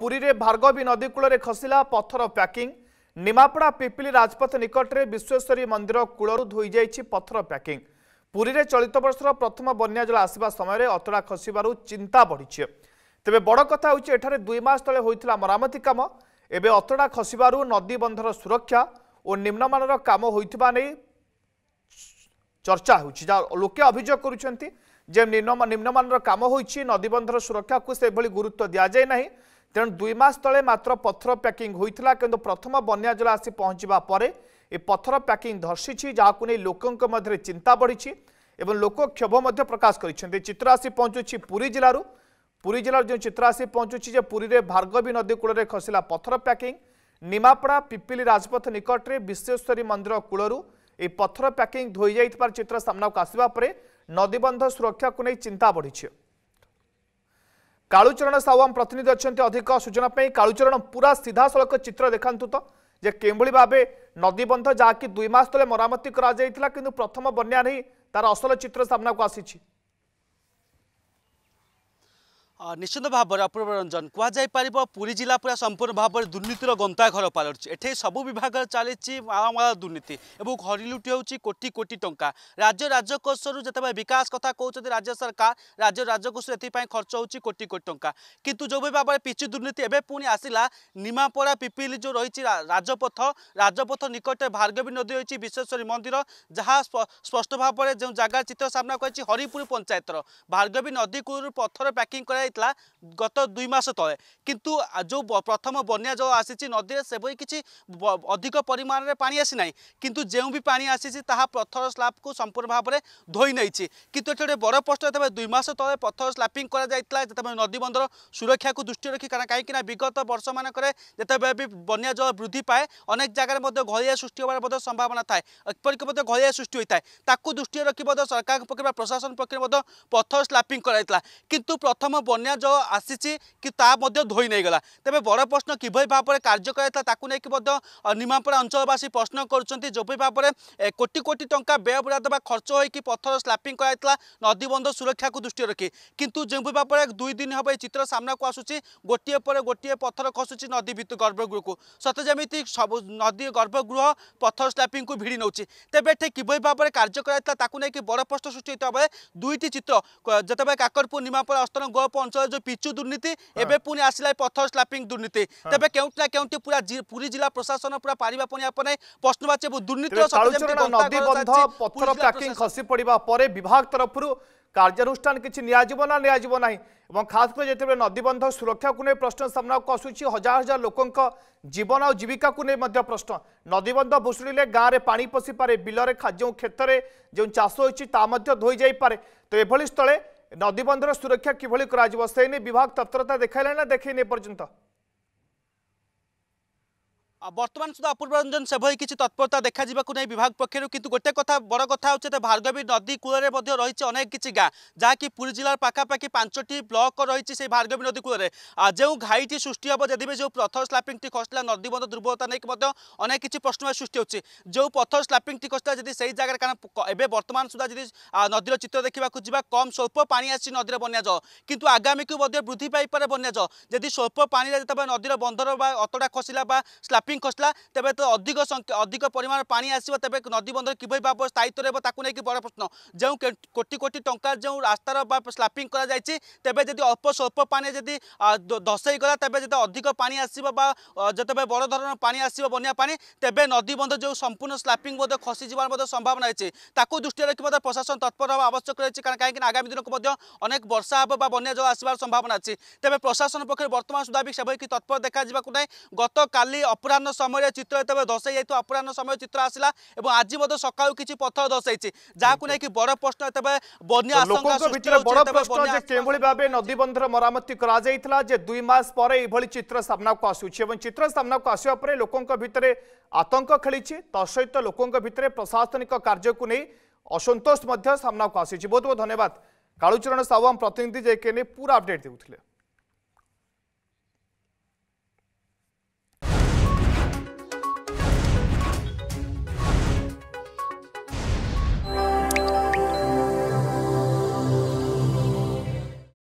ପୁରୀରେ ଭାର୍ଗବୀ ନଦୀ କୂଳରେ ଖସିଲା ପଥର ପ୍ୟାକିଂ ନିମାପଡ଼ା ପିପିଲି ରାଜପଥ ନିକଟରେ ବିଶ୍ୱେଶ୍ୱରୀ ମନ୍ଦିର କୂଳରୁ ଧୋଇଯାଇଛି ପଥର ପ୍ୟାକିଂ ପୁରୀରେ ଚଳିତ ବର୍ଷର ପ୍ରଥମ ବନ୍ୟାଜଳ ଆସିବା ସମୟରେ ଅତଡ଼ା ଖସିବାରୁ ଚିନ୍ତା ବଢ଼ିଛି ତେବେ ବଡ଼ କଥା ହେଉଛି ଏଠାରେ ଦୁଇ ମାସ ତଳେ ହୋଇଥିଲା ମରାମତି କାମ ଏବେ ଅତଡ଼ା ଖସିବାରୁ ନଦୀବନ୍ଧର ସୁରକ୍ଷା ଓ ନିମ୍ନମାନର କାମ ହୋଇଥିବା ନେଇ ଚର୍ଚ୍ଚା ହେଉଛି ଯାହା ଲୋକେ ଅଭିଯୋଗ କରୁଛନ୍ତି ଯେ ନିମ୍ନମାନର କାମ ହୋଇଛି ନଦୀବନ୍ଧର ସୁରକ୍ଷାକୁ ସେଭଳି ଗୁରୁତ୍ୱ ଦିଆଯାଇ ନାହିଁ ତେଣୁ ଦୁଇ ମାସ ତଳେ ମାତ୍ର ପଥର ପ୍ୟାକିଂ ହୋଇଥିଲା କିନ୍ତୁ ପ୍ରଥମ ବନ୍ୟା ଜଳ ଆସି ପହଞ୍ଚିବା ପରେ ଏ ପଥର ପ୍ୟାକିଂ ଧର୍ଷିଛି ଯାହାକୁ ନେଇ ଲୋକଙ୍କ ମଧ୍ୟରେ ଚିନ୍ତା ବଢ଼ିଛି ଏବଂ ଲୋକ କ୍ଷୋଭ ମଧ୍ୟ ପ୍ରକାଶ କରିଛନ୍ତି ଚିତ୍ର ଆସି ପହଞ୍ଚୁଛି ପୁରୀ ଜିଲ୍ଲାରୁ ପୁରୀ ଜିଲ୍ଲାରୁ ଯେଉଁ ଚିତ୍ର ଆସି ପହଞ୍ଚୁଛି ଯେ ପୁରୀରେ ଭାର୍ଗବୀ ନଦୀ କୂଳରେ ଖସିଲା ପଥର ପ୍ୟାକିଂ ନିମାପଡ଼ା ପିପିଲି ରାଜପଥ ନିକଟରେ ବିଶ୍ୱେଶ୍ୱରୀ ମନ୍ଦିର କୂଳରୁ ଏହି ପଥର ପ୍ୟାକିଂ ଧୋଇଯାଇଥିବାର ଚିତ୍ର ସାମ୍ନାକୁ ଆସିବା ପରେ ନଦୀବନ୍ଧ ସୁରକ୍ଷାକୁ ନେଇ ଚିନ୍ତା ବଢ଼ିଛି କାଳୁଚରଣ ସାହୁ ଆମ ପ୍ରତିନିଧି ଅଛନ୍ତି ଅଧିକ ସୂଚନା ପାଇଁ କାଳୁଚରଣ ପୁରା ସିଧାସଳଖ ଚିତ୍ର ଦେଖାନ୍ତୁ ତ ଯେ କେଉଁଭଳି ଭାବେ ନଦୀବନ୍ଧ ଯାହାକି ଦୁଇ ମାସ ତଳେ ମରାମତି କରାଯାଇଥିଲା କିନ୍ତୁ ପ୍ରଥମ ବନ୍ୟା ନେଇ ତାର ଅସଲ ଚିତ୍ର ସାମ୍ନାକୁ ଆସିଛି নিশ্চিত ভাবে অপূর্ব রঞ্জন কুহযাইপার পুরী জেলা পুরা সম্পূর্ণ ভাবে দুর্নীতির গন্তাঘর পালুছে এটি সবু বিভাগ চালছে মালামাল দুর্নীতি এবং ঘরি লুটি হচ্ছে কোটি কোটি টঙ্কা রাজ্য রাজকোষর যেতবে বিকাশ কথা কৌন রাজ্য সরকার রাজ্য রাজকোষ এপাই খরচ হচ্ছে কোটি কোটি টঙ্কা কিন্তু যেভাবে ভাবে পিচু দুর্নীতি এবে পুঁ আসিলা নিমাপড়া পিপিলি যে রয়েছে রাজপথ রাজপথ নিকটে ভার্গবী নদী রয়েছে বিশ্বেশ্বরী মন্দির যা স্পষ্ট ভাবে যে জায়গার চিত্র সামনা করেছে হরিপুর পঞ্চায়েতর ভার্গবী নদী কূর পথর প্যাকিং করা ଯାଇଥିଲା ଗତ ଦୁଇ ମାସ ତଳେ କିନ୍ତୁ ଯେଉଁ ପ୍ରଥମ ବନ୍ୟା ଜଳ ଆସିଛି ନଦୀରେ ସେଭଳି କିଛି ଅଧିକ ପରିମାଣରେ ପାଣି ଆସିନାହିଁ କିନ୍ତୁ ଯେଉଁ ବି ପାଣି ଆସିଛି ତାହା ପଥର ସ୍ଲାପ୍କୁ ସମ୍ପୂର୍ଣ୍ଣ ଭାବରେ ଧୋଇ ନେଇଛି କିନ୍ତୁ ଏଠି ଗୋଟେ ବଡ଼ ପ୍ରଶ୍ନ ଯେତେବେଳେ ଦୁଇ ମାସ ତଳେ ପଥର ସ୍ଲାପିଂ କରାଯାଇଥିଲା ଯେତେବେଳେ ନଦୀବନ୍ଧର ସୁରକ୍ଷାକୁ ଦୃଷ୍ଟିରେ ରଖି କାରଣ କାହିଁକିନା ବିଗତ ବର୍ଷମାନଙ୍କରେ ଯେତେବେଳେ ବି ବନ୍ୟା ଜଳ ବୃଦ୍ଧି ପାଏ ଅନେକ ଜାଗାରେ ମଧ୍ୟ ଘଳିଆ ସୃଷ୍ଟି ହେବାର ମଧ୍ୟ ସମ୍ଭାବନା ଥାଏ ଏପରିକି ମଧ୍ୟ ଘଳିଆ ସୃଷ୍ଟି ହୋଇଥାଏ ତାକୁ ଦୃଷ୍ଟିରେ ରଖି ମଧ୍ୟ ସରକାରଙ୍କ ପକ୍ଷରୁ ବା ପ୍ରଶାସନ ପକ୍ଷରୁ ମଧ୍ୟ ପଥର ସ୍ଲାପିଂ କରାଯାଇଥିଲା କିନ୍ତୁ ପ୍ରଥମ ବନ୍ୟା বন্যা যে আসিছি কি তা মধ্যে ধোই নেইগলা তবে বড় প্রশ্ন কিভাবে ভাবে কার্য করা তাকে নেই মধ্যে নিমাপড়া অঞ্চলবাসী প্রশ্ন করছেন যেভাবে ভাবে কোটি কোটি টঙ্কা ব্যয় বুড়া দেওয়া খরচ হয়ে পথর স্লাপিং করা নদীবন্ধ সুরক্ষা দৃষ্টি রাখি কিন্তু যেভাবে ভাবে দুই দিন হব এই চিত্র সামনাকু আসুচি গোটিয়ে পরে গোটিয়ে পথর খসুচি নদী ভিত গর্ভগৃহকু সতে যেমি সব নদী গর্ভগৃহ পথর স্লাপিং ভিড়ি নেଉଛି তবে এটি কিভাবে ভাবে কার্য করা তাকে নেই বড় প্রশ্ন সৃষ্টি হয়ে বেড়ে দুইটি চিত্র যেতবে কাকরপুর নিমাপড়া অস্তন গোপ অঞ্চলের যে পিচু দুর্নীতি এবে পুনি আসলে পথর স্লাপিং দুর্নীতি তবে কেউটি না কেউটি পুরা পুরী জেলা প্রশাসন পুরা পারিবা পুনি আপনার প্রশ্নবাচী এবং দুর্নীতি নদী বন্ধ পথর প্যাকিং খসি পড়িবা পরে বিভাগ তরফর কার্যানুষ্ঠান কিছু নিয়া নিয়াযিব না নিয়া নিয়াযিব না এবং খাস করে যেতবে নদীবন্ধ সুরক্ষাকে নিয়ে প্রশ্ন সামনাকু আসুচি হাজার হাজার লোক জীবন ও জীবিকা নিয়ে মধ্য প্রশ্ন নদীবন্ধ ভুষুড়িলে গাঁরে পা পশিপারে বিলরে যে ক্ষেত্রে যে চাষ হয়েছে তা মধ্য ধোই যাইপরে তো এভাবে স্থলে नदी बंधर सुरक्षा किभली विभाग तत्परता देखा ना देखे पर्यटन বর্তমান সুদ্ধা অপূর্বরঞ্জন সেভাবে কিছু তৎপরতা দেখা যাওয়া নেই বিভাগ পক্ষর কিন্তু গোটে কথা বড় কথা হচ্ছে ভার্গবী নদী কূলের মধ্যে রয়েছে অনেক কিছু গাঁ যা কি পুরী জেলার পাখাপাখি পাঁচটি ব্লক রয়েছে সেই ভার্গবী নদী কূলের যে ঘাইটি সৃষ্টি হব যদি যে পথর স্লাপিংটি খসলা নদী নদীবন্ধ দুর্বলতা নেই অনেক কিছু প্রশ্ন সৃষ্টি হচ্ছে যে পথর স্লাপিংটি খসলা যদি সেই জায়গার কারণ এবে বর্তমান সুদ্ধা যদি নদীর চিত্র দেখা যা কম স্বল্প পা আসছে নদীর বন্যা জল কিন্তু আগামীকে বৃদ্ধি পাইপরে বন্যা জল যদি স্বল্প পা যেতবে নদীর বন্ধর বা অতটা খসিলা বা স্লাপিং ট্যাপিং খসলা তবে তো অধিক সংখ্যা অধিক পরিমাণ পানি আসবে তবে নদী বন্ধ কিভাবে ভাবে স্থায়িত্ব রহব তা বড় প্রশ্ন যে কোটি কোটি টঙ্কার যে রাস্তার বা স্লাপিং করা যাই তবে যদি অল্প স্বল্প পানি যদি ধসাই গলা তবে যদি অধিক পানি আসব বা যেত বড় ধরনের পানি আসবে বন্যা পানি নদী বন্ধ যে সম্পূর্ণ স্লাপিং মধ্যে খসি যাবার মধ্যে সম্ভাবনা আছে তাকে দৃষ্টি রাখি মধ্যে প্রশাসন তৎপর হওয়া আবশ্যক রয়েছে কারণ কিনা আগামী দিনক মধ্যে অনেক বর্ষা হব বা বন্যা জল আসবার সম্ভাবনা আছে তবে প্রশাসন পক্ষে বর্তমান সুদ্ধা সেভাবে কি তৎপর দেখা যাওয়া নাই গতকালি অপরা অপরাহ্ন সময় চিত্র যেতবে দর্শাই যাই অপরাহ্ন সময় চিত্র আসলা এবং আজ মধ্যে সকাল কিছু পথর দর্শাইছে যা বড় প্রশ্ন যেতবে বন্যা কিভাবে ভাবে নদীবন্ধর মরামতি করা যাই যে দুই মাস পরে এইভাবে চিত্র সামনাকু আসুছে এবং চিত্র সামনাকু আসবা পরে লোক ভিতরে আতঙ্ক খেলিছে তসহিত লোক ভিতরে প্রশাসনিক কার্যকু নেই অসন্তোষ সামনাকু আসিছে বহুত বহুত ধন্যবাদ কালুচরণ সাহু আম প্রতিনিধি যাইকে পুরা আপডেট দেউলে